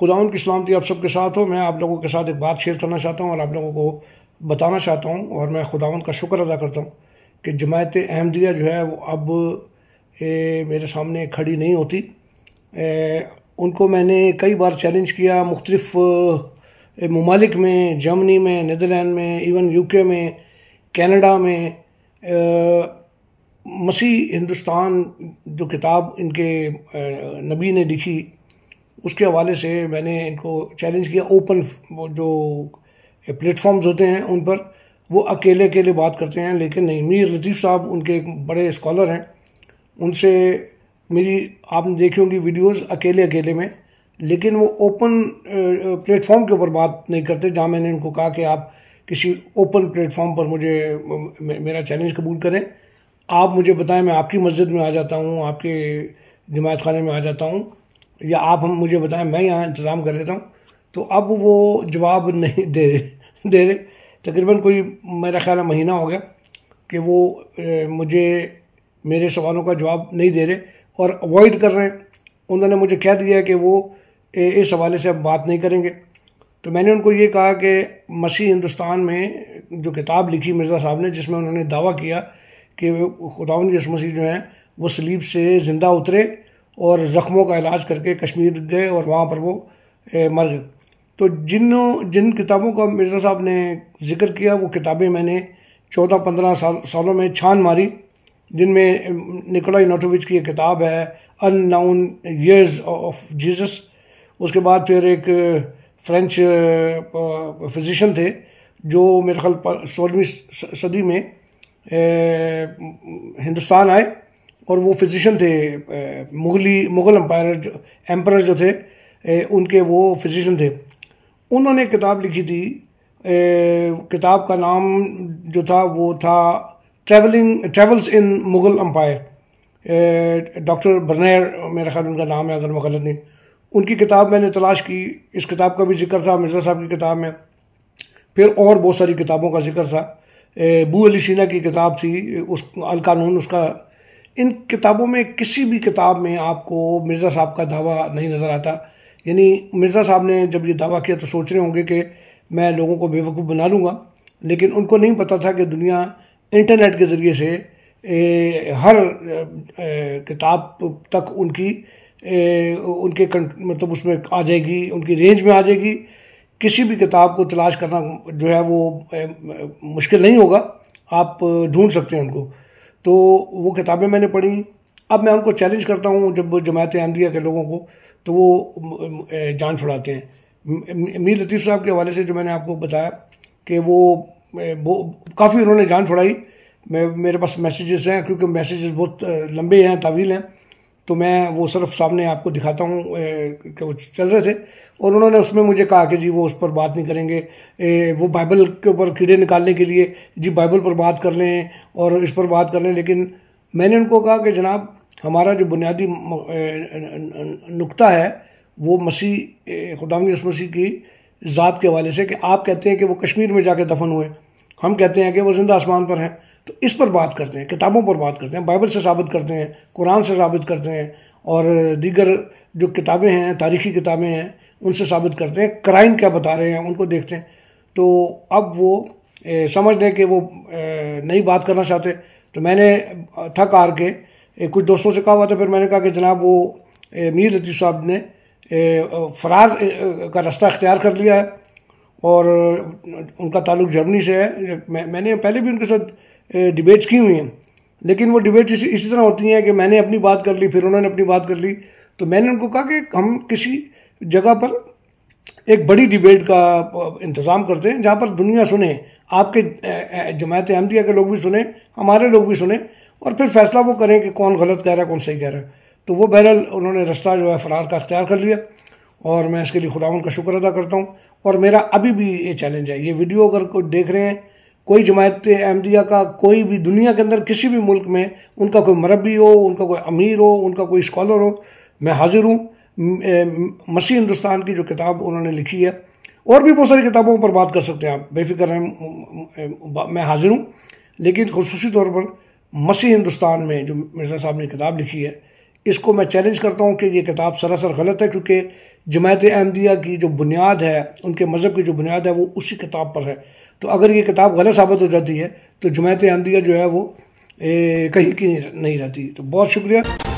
खुदा की सलामती आप सबके साथ हो मैं आप लोगों के साथ एक बात शेयर करना चाहता हूँ और आप लोगों को बताना चाहता हूँ और मैं खुदावन का शुक्र अदा करता हूँ कि जमायत अहमदिया जो है वो अब ए, मेरे सामने खड़ी नहीं होती ए, उनको मैंने कई बार चैलेंज किया मुख्तलफ़ ममालिक में जर्मनी में नदरलैंड में इवन यूके में कैनेडा में मसीह हिंदुस्तान जो किताब इनके नबी ने लिखी उसके हवाले से मैंने इनको चैलेंज किया ओपन जो प्लेटफॉर्म्स होते हैं उन पर वो अकेले अकेले बात करते हैं लेकिन नहीं मीर लतीफ़ साहब उनके एक बड़े स्कॉलर हैं उनसे मेरी आपने देखी होंगी वीडियोस अकेले अकेले में लेकिन वो ओपन प्लेटफॉर्म के ऊपर बात नहीं करते जहाँ मैंने उनको कहा कि आप किसी ओपन प्लेटफॉर्म पर मुझे मेरा चैलेंज कबूल करें आप मुझे बताएं मैं आपकी मस्जिद में आ जाता हूँ आपके जमात खाने में आ जाता हूँ या आप हम मुझे बताएं मैं यहाँ इंतज़ाम कर लेता हूँ तो अब वो जवाब नहीं दे रहे दे रहे तकरीबन कोई मेरा ख्याल महीना हो गया कि वो ए, मुझे मेरे सवालों का जवाब नहीं दे रहे और अवॉइड कर रहे हैं उन्होंने मुझे कह दिया कि वो इस हवाले से अब बात नहीं करेंगे तो मैंने उनको ये कहा कि मसीह हिंदुस्तान में जो किताब लिखी मिर्ज़ा साहब ने जिसमें उन्होंने दावा किया कि खुदा यस मसीह जो हैं वो सलीब से ज़िंदा उतरे और ज़ख्मों का इलाज करके कश्मीर गए और वहाँ पर वो ए, मर गए तो जिन जिन किताबों का मिर्ज़ा साहब ने जिक्र किया वो किताबें मैंने चौदह पंद्रह साल सालों में छान मारी जिनमें निकोलाई नोटोविच की एक किताब है unknown years of Jesus उसके बाद फिर एक फ्रेंच फिजिशन थे जो मेरे ख्याल सोलहवीं सदी में हिंदुस्तान आए और वो फिजिशियन थे मुगली मुगल अम्पायर जो एम्पर जो थे ए, उनके वो फिजिशियन थे उन्होंने किताब लिखी थी ए, किताब का नाम जो था वो था travelling travels in Mughal empire doctor Bernier मेरा ख्याल उनका नाम है अगर मैं गलत नहीं उनकी किताब मैंने तलाश की इस किताब का भी जिक्र था मिर्जा साहब की किताब में फिर और बहुत सारी किताबों का जिक्र था बू अली सीना की किताब थी उस अल कानून उसका इन किताबों में किसी भी किताब में आपको मिर्ज़ा साहब का दावा नहीं नज़र आता यानी मिर्ज़ा साहब ने जब ये दावा किया तो सोच रहे होंगे कि मैं लोगों को बेवकूफ़ बना लूँगा लेकिन उनको नहीं पता था कि दुनिया इंटरनेट के ज़रिए से ए, हर ए, किताब तक उनकी ए, उनके मतलब उसमें आ जाएगी उनकी रेंज में आ जाएगी किसी भी किताब को तलाश करना जो है वो ए, मुश्किल नहीं होगा आप ढूंढ सकते हैं उनको तो वो किताबें मैंने पढ़ी अब मैं उनको चैलेंज करता हूँ जब जमात आंद्रिया के लोगों को तो वो जान छुड़ाते हैं मीर लतीफ़ साहब के हवाले से जो मैंने आपको बताया कि वो वो काफ़ी उन्होंने जान छुड़ाई मैं मेरे पास मैसेजेस हैं क्योंकि मैसेजेस बहुत लंबे हैं तावील हैं तो मैं वो सिर्फ सामने आपको दिखाता हूँ कि वो चल रहे थे और उन्होंने उसमें मुझे कहा कि जी वो उस पर बात नहीं करेंगे ए, वो बाइबल के ऊपर कीड़े निकालने के लिए जी बाइबल पर बात कर लें और इस पर बात कर लें लेकिन मैंने उनको कहा कि जनाब हमारा जो बुनियादी नुकता है वो मसीह खुदाम मसीह की ज़ात के हवाले से कि आप कहते हैं कि वो कश्मीर में जाके दफन हुए हम कहते हैं कि वो जिंदा आसमान पर हैं तो इस पर बात करते हैं किताबों पर बात करते हैं बाइबल से साबित करते हैं कुरान से साबित करते हैं और दीगर जो किताबें हैं तारीखी किताबें हैं उनसे साबित करते हैं क्राइम क्या बता रहे हैं उनको देखते हैं तो अब वो ए, समझ लें कि वो ए, नहीं बात करना चाहते तो मैंने थक हार के ए, कुछ दोस्तों से कहा हुआ था फिर मैंने कहा कि जनाब वो मीर लतीफ़ साहब ने फरार का रास्ता अख्तियार कर लिया है और उनका ताल्लुक जर्मनी से है मैं, मैंने पहले भी उनके साथ डिबेट्स की हुई हैं लेकिन वो डिबेट्स इसी इसी तरह होती हैं कि मैंने अपनी बात कर ली फिर उन्होंने अपनी बात कर ली तो मैंने उनको कहा कि हम किसी जगह पर एक बड़ी डिबेट का इंतज़ाम करते हैं जहाँ पर दुनिया सुने आपके जमायत अहमदिया के लोग भी सुने हमारे लोग भी सुने और फिर फैसला वो करें कि कौन गलत कह रहा है कौन सही कह रहा है तो वो बहरहाल उन्होंने रास्ता जो है फरार का अख्तियार कर लिया और मैं इसके लिए खुदा का शुक्र अदा करता हूँ और मेरा अभी भी ये चैलेंज है ये वीडियो अगर कोई देख रहे हैं कोई जमायत अहमदिया का कोई भी दुनिया के अंदर किसी भी मुल्क में उनका कोई मरबी हो उनका कोई अमीर हो उनका कोई स्कॉलर हो मैं हाजिर हूँ मसीह हिंदुस्तान की जो किताब उन्होंने लिखी है और भी बहुत सारी किताबों पर बात कर सकते हैं आप बेफिक्र हैं मैं हाजिर हूँ लेकिन खसूसी तौर पर मसीह हिंदुस्तान में जो मिर्जा साहब ने किताब लिखी है इसको मैं चैलेंज करता हूँ कि ये किताब सरासर गलत है क्योंकि जमायत अहमदिया की जो बुनियाद है उनके मज़हब की जो बुनियाद है वो उसी किताब पर है तो अगर ये किताब गलत साबित हो जाती है तो जमायत अहमदिया जो है वो ए, कहीं की नहीं रहती तो बहुत शुक्रिया